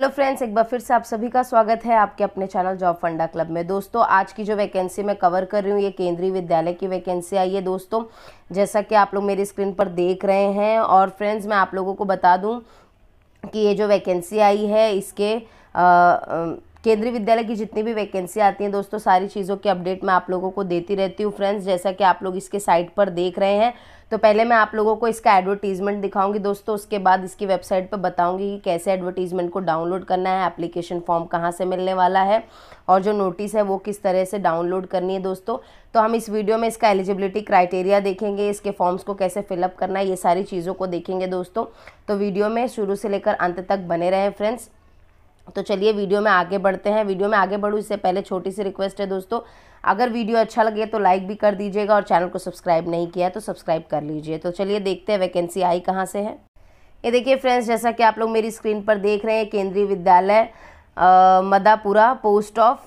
hello friends एक बार फिर से आप सभी का स्वागत है आपके अपने चैनल जॉब फंडा क्लब में दोस्तों आज की जो वैकेंसी मैं कवर कर रही हूँ ये केंद्रीय विद्यालय की वैकेंसी आई है दोस्तों जैसा कि आप लोग मेरी स्क्रीन पर देख रहे हैं और फ्रेंड्स मैं आप लोगों को बता दूँ कि ये जो वैकेंसी आई है इसके आ, आ, केंद्रीय विद्यालय की जितनी भी वैकेंसी आती हैं दोस्तों सारी चीज़ों की अपडेट मैं आप लोगों को देती रहती हूँ फ्रेंड्स जैसा कि आप लोग इसके साइट पर देख रहे हैं तो पहले मैं आप लोगों को इसका एडवर्टीज़मेंट दिखाऊंगी दोस्तों उसके बाद इसकी वेबसाइट पर बताऊंगी कि कैसे एडवर्टीज़मेंट को डाउनलोड करना है एप्लीकेशन फॉर्म कहाँ से मिलने वाला है और जो नोटिस है वो किस तरह से डाउनलोड करनी है दोस्तों तो हम इस वीडियो में इसका एलिजिबिलिटी क्राइटेरिया देखेंगे इसके फॉर्म्स को कैसे फिलअप करना है ये सारी चीज़ों को देखेंगे दोस्तों तो वीडियो में शुरू से लेकर अंत तक बने रहें फ्रेंड्स तो चलिए वीडियो में आगे बढ़ते हैं वीडियो में आगे बढ़ूँ इससे पहले छोटी सी रिक्वेस्ट है दोस्तों अगर वीडियो अच्छा लगे तो लाइक भी कर दीजिएगा और चैनल को सब्सक्राइब नहीं किया तो सब्सक्राइब कर लीजिए तो चलिए देखते हैं वैकेंसी आई कहाँ से है ये देखिए फ्रेंड्स जैसा कि आप लोग मेरी स्क्रीन पर देख रहे हैं केंद्रीय विद्यालय मदापुरा पोस्ट ऑफ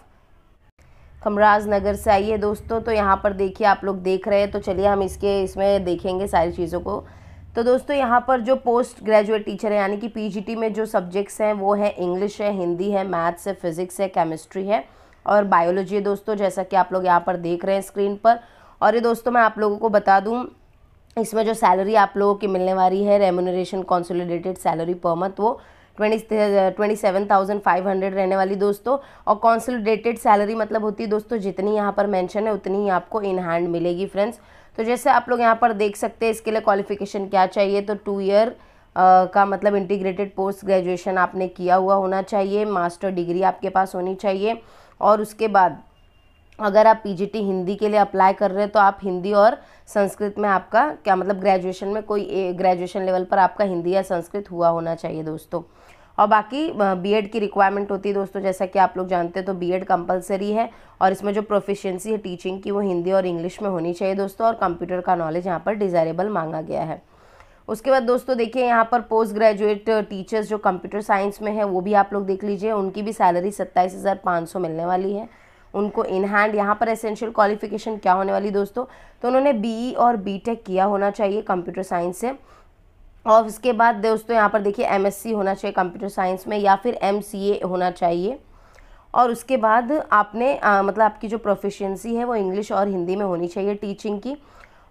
खमराज नगर से आई है दोस्तों तो यहाँ पर देखिए आप लोग देख रहे हैं तो चलिए हम इसके इसमें देखेंगे सारी चीज़ों को तो दोस्तों यहाँ पर जो पोस्ट ग्रेजुएट टीचर है यानी कि पीजीटी में जो सब्जेक्ट्स हैं वो है इंग्लिश है हिंदी है मैथ्स है फिज़िक्स है केमिस्ट्री है और बायोलॉजी है दोस्तों जैसा कि आप लोग यहाँ पर देख रहे हैं स्क्रीन पर और ये दोस्तों मैं आप लोगों को बता दूँ इसमें जो सैलरी आप लोगों की मिलने वाली है remuneration consolidated salary per month वो twenty twenty seven thousand five hundred रहने वाली दोस्तों और कॉन्सोलिडेटेड सैलरी मतलब होती है दोस्तों जितनी यहाँ पर मेंशन है उतनी ही आपको इन हैंड मिलेगी फ्रेंड्स तो जैसे आप लोग यहाँ पर देख सकते हैं इसके लिए क्वालिफिकेशन क्या चाहिए तो टू ईयर का मतलब इंटीग्रेटेड पोस्ट ग्रेजुएशन आपने किया हुआ होना चाहिए मास्टर डिग्री आपके पास होनी चाहिए और उसके बाद अगर आप पीजीटी हिंदी के लिए अप्लाई कर रहे हैं तो आप हिंदी और संस्कृत में आपका क्या मतलब ग्रेजुएशन में कोई ग्रेजुएशन लेवल पर आपका हिंदी या संस्कृत हुआ होना चाहिए दोस्तों और बाकी बीएड की रिक्वायरमेंट होती है दोस्तों जैसा कि आप लोग जानते हैं तो बीएड कंपलसरी है और इसमें जो प्रोफिशिएंसी है टीचिंग की वो हिंदी और इंग्लिश में होनी चाहिए दोस्तों और कंप्यूटर का नॉलेज यहाँ पर डिज़ायरेबल मांगा गया है उसके बाद दोस्तों देखिए यहाँ पर पोस्ट ग्रेजुएट टीचर्स जो कंप्यूटर साइंस में है वो भी आप लोग देख लीजिए उनकी भी सैलरी सत्ताईस हज़ार पाँच सौ मिलने वाली है उनको इन हैंड यहाँ पर एसेंशियल क्वालिफिकेशन क्या होने वाली दोस्तों तो उन्होंने बी e और बी किया होना चाहिए कंप्यूटर साइंस से और उसके बाद दोस्तों यहाँ पर देखिए एमएससी होना चाहिए कंप्यूटर साइंस में या फिर एमसीए होना चाहिए और उसके बाद आपने आ, मतलब आपकी जो प्रोफिशिएंसी है वो इंग्लिश और हिंदी में होनी चाहिए टीचिंग की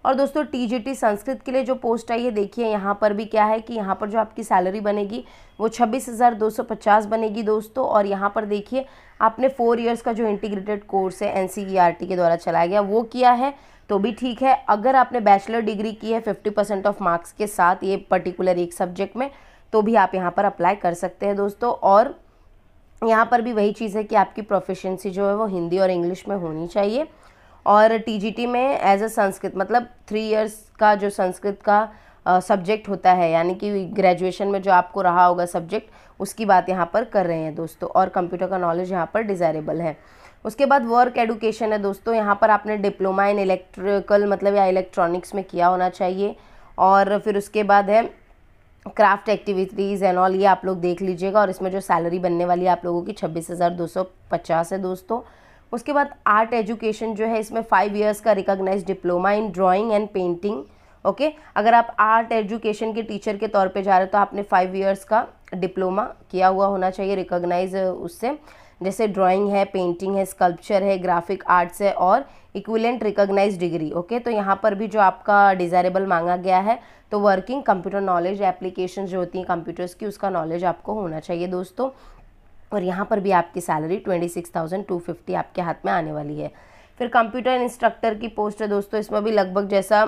और दोस्तों टीजीटी संस्कृत के लिए जो पोस्ट आई है देखिए यहाँ पर भी क्या है कि यहाँ पर जो आपकी सैलरी बनेगी वो छब्बीस हज़ार दो सौ पचास बनेगी दोस्तों और यहाँ पर देखिए आपने फोर इयर्स का जो इंटीग्रेटेड कोर्स है एन e के द्वारा चलाया गया वो किया है तो भी ठीक है अगर आपने बैचलर डिग्री की है फिफ्टी परसेंट ऑफ मार्क्स के साथ ये पर्टिकुलर एक सब्जेक्ट में तो भी आप यहाँ पर अप्लाई कर सकते हैं दोस्तों और यहाँ पर भी वही चीज़ है कि आपकी प्रोफिशेंसी जो है वो हिंदी और इंग्लिश में होनी चाहिए और टीजीटी में एज अ संस्कृत मतलब थ्री इयर्स का जो संस्कृत का सब्जेक्ट uh, होता है यानी कि ग्रेजुएशन में जो आपको रहा होगा सब्जेक्ट उसकी बात यहाँ पर कर रहे हैं दोस्तों और कंप्यूटर का नॉलेज यहाँ पर डिज़ायरेबल है उसके बाद वर्क एडुकेशन है दोस्तों यहाँ पर आपने डिप्लोमा इन इलेक्ट्रिकल मतलब या इलेक्ट्रॉनिक्स में किया होना चाहिए और फिर उसके बाद है क्राफ्ट एक्टिविटीज़ एंड ऑल ये आप लोग देख लीजिएगा और इसमें जो सैलरी बनने वाली है आप लोगों की छब्बीस हज़ार दो सौ पचास है दोस्तों उसके बाद आर्ट एजुकेशन जो है इसमें फाइव ईयर्स का recognise diploma in drawing and painting okay अगर आप आर्ट एजुकेशन के टीचर के तौर पे जा रहे हो तो आपने फाइव ईयर्स का डिप्लोमा किया हुआ होना चाहिए रिकोगनाइज उससे जैसे ड्राइंग है पेंटिंग है स्कल्पचर है ग्राफिक आर्ट्स है और इक्विलेंट रिकॉग्नाइज डिग्री ओके तो यहाँ पर भी जो आपका डिज़ायरेबल मांगा गया है तो वर्किंग कंप्यूटर नॉलेज एप्लीकेशन जो होती हैं कंप्यूटर्स की उसका नॉलेज आपको होना चाहिए दोस्तों और यहाँ पर भी आपकी salary twenty six thousand two fifty आपके हाथ में आने वाली है फिर कंप्यूटर इंस्ट्रक्टर की पोस्ट है दोस्तों इसमें भी लगभग जैसा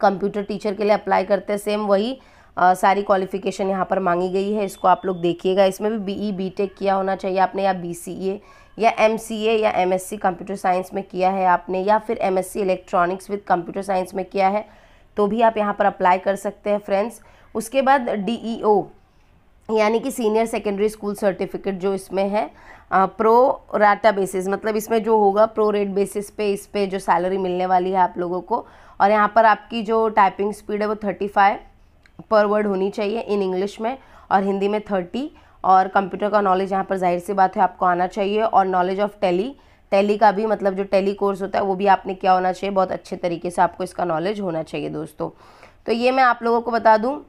कंप्यूटर टीचर के लिए अप्लाई करते हैं सेम वही आ, सारी क्वालिफ़िकेशन यहाँ पर मांगी गई है इसको आप लोग देखिएगा इसमें भी बी टेक e, किया होना चाहिए आपने या बी सी ए या एम सी ए या M S C computer science में किया है आपने या फिर M S C electronics with computer science में किया है तो भी आप यहाँ पर अप्लाई कर सकते हैं फ्रेंड्स उसके बाद डी ई ओ यानी कि सीनियर सेकेंडरी स्कूल सर्टिफिकेट जो इसमें है प्रो राटा बेसिस मतलब इसमें जो होगा प्रो रेट बेसिस पे इस पर जो सैलरी मिलने वाली है आप लोगों को और यहाँ पर आपकी जो टाइपिंग स्पीड है वो थर्टी फाइव पर वर्ड होनी चाहिए इन इंग्लिश में और हिंदी में थर्टी और कंप्यूटर का नॉलेज यहाँ पर जाहिर सी बात है आपको आना चाहिए और नॉलेज ऑफ टेली टेली का भी मतलब जो टेली कोर्स होता है वो भी आपने क्या होना चाहिए बहुत अच्छे तरीके से आपको इसका नॉलेज होना चाहिए दोस्तों तो ये मैं आप लोगों को बता दूँ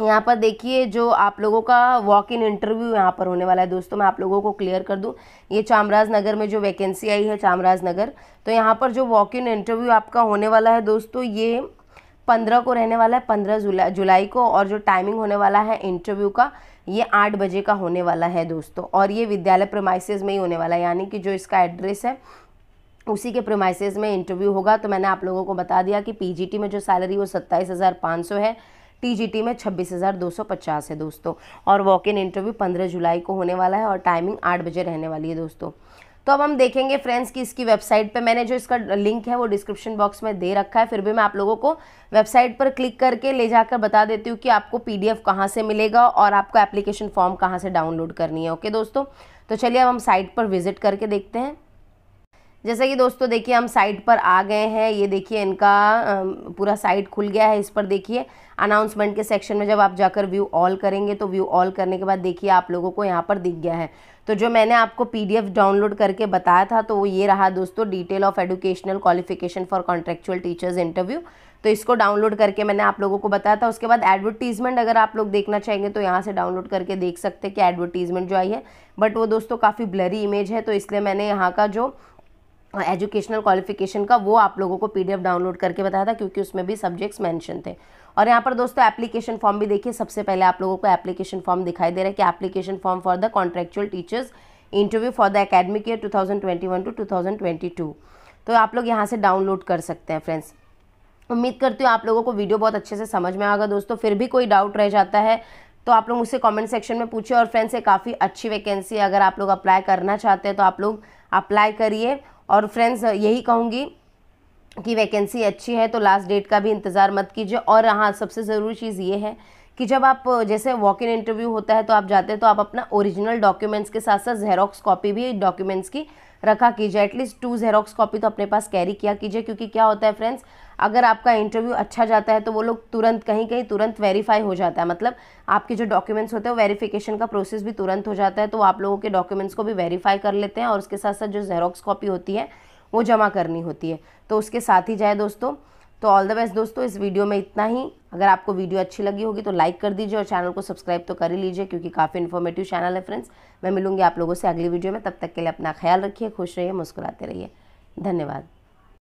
यहाँ पर देखिए जो आप लोगों का वॉक इन इंटरव्यू यहाँ पर होने वाला है दोस्तों मैं आप लोगों को क्लियर कर दूँ ये चामराज नगर में जो वैकेंसी आई है चामराज नगर तो यहाँ पर जो वॉक इन इंटरव्यू आपका होने वाला है दोस्तों ये पंद्रह को रहने वाला है पंद्रह जुला, जुलाई को और जो टाइमिंग होने वाला है इंटरव्यू का ये आठ बजे का होने वाला है दोस्तों और ये विद्यालय प्रमाइसिस में ही होने वाला है यानी कि जो इसका एड्रेस है उसी के प्रोमाइसिस में इंटरव्यू होगा तो मैंने आप लोगों को बता दिया कि पीजीटी में जो सैलरी वो सत्ताईस हज़ार पाँच सौ है टीजीटी में छब्बीस हज़ार दो सौ पचास है दोस्तों और वॉक इन इंटरव्यू पंद्रह जुलाई को होने वाला है और टाइमिंग आठ बजे रहने वाली है दोस्तों तो अब हम देखेंगे फ्रेंड्स कि इसकी वेबसाइट पे मैंने जो इसका लिंक है वो डिस्क्रिप्शन बॉक्स में दे रखा है फिर भी मैं आप लोगों को वेबसाइट पर क्लिक करके ले जाकर बता देती हूँ कि आपको पी डी कहाँ से मिलेगा और आपको एप्लीकेशन फॉर्म कहाँ से डाउनलोड करनी है ओके दोस्तों तो चलिए अब हम साइट पर विजिट करके देखते हैं जैसे कि दोस्तों देखिए हम साइट पर आ गए हैं ये देखिए इनका पूरा साइट खुल गया है इस पर देखिए अनाउंसमेंट के सेक्शन में जब आप जाकर व्यू ऑल करेंगे तो व्यू ऑल करने के बाद देखिए आप लोगों को यहाँ पर दिख गया है तो जो मैंने आपको पीडीएफ डाउनलोड करके बताया था तो वो ये रहा दोस्तों detail of educational qualification for contractual teachers interview तो इसको डाउनलोड करके मैंने आप लोगों को बताया था उसके बाद एडवर्टीजमेंट अगर आप लोग देखना चाहेंगे तो यहाँ से डाउनलोड करके देख सकते हैं कि एडवर्टीजमेंट जो आई है बट वो दोस्तों काफ़ी ब्लरी इमेज है तो इसलिए मैंने यहाँ का जो एजुकेशनल क्वालिफिकेशन का वो आप लोगों को पीडीएफ डाउनलोड करके बताया था क्योंकि उसमें भी सब्जेक्ट्स मेंशन थे और यहाँ पर दोस्तों एप्लीकेशन फॉर्म भी देखिए सबसे पहले आप लोगों को एप्लीकेशन फॉर्म दिखाई दे रहा है कि application form for the contractual teachers interview for the academic year two two two तो आप लोग यहाँ से डाउनलोड कर सकते हैं फ्रेंड्स उम्मीद करती हूँ आप लोगों को वीडियो बहुत अच्छे से समझ में आएगा दोस्तों फिर भी कोई डाउट रह जाता है तो आप लोग मुझसे कमेंट सेक्शन में पूछिए और फ्रेंड्स ये काफ़ी अच्छी वैकेंसी है अगर आप लोग अप्लाई करना चाहते हैं तो आप लोग अप्लाई करिए और फ्रेंड्स यही कहूँगी कि वैकेंसी अच्छी है तो लास्ट डेट का भी इंतज़ार मत कीजिए और हाँ सबसे ज़रूरी चीज़ ये है कि जब आप जैसे वॉक इन इंटरव्यू होता है तो आप जाते हैं तो आप अपना ओरिजिनल डॉक्यूमेंट्स के साथ साथ जेरोक्स कॉपी भी डॉक्यूमेंट्स की रखा कीजिए एटलीस्ट टू जेरोक्स कॉपी तो अपने पास कैरी किया कीजिए क्योंकि क्या होता है फ्रेंड्स अगर आपका इंटरव्यू अच्छा जाता है तो वो लोग तुरंत कहीं कहीं तुरंत वेरीफाई हो जाता है मतलब आपके जो डॉक्यूमेंट्स होते हैं वो वेरीफिकेशन का प्रोसेस भी तुरंत हो जाता है तो आप लोगों के डॉक्यूमेंट्स को भी वेरीफाई कर लेते हैं और उसके साथ साथ जो जेरोक्स कॉपी होती है वो जमा करनी होती है तो उसके साथ ही जाए दोस्तों तो ऑल द बेस्ट दोस्तों इस वीडियो में इतना ही अगर आपको वीडियो अच्छी लगी होगी तो लाइक कर दीजिए और चैनल को सब्सक्राइब तो कर ही लीजिए क्योंकि काफ़ी इन्फॉर्मेटिव चैनल है फ्रेंड्स मैं मिलूंगी आप लोगों से अगली वीडियो में तब तक के लिए अपना ख्याल रखिए खुश रहिए मुस्कुराते रहिए धन्यवाद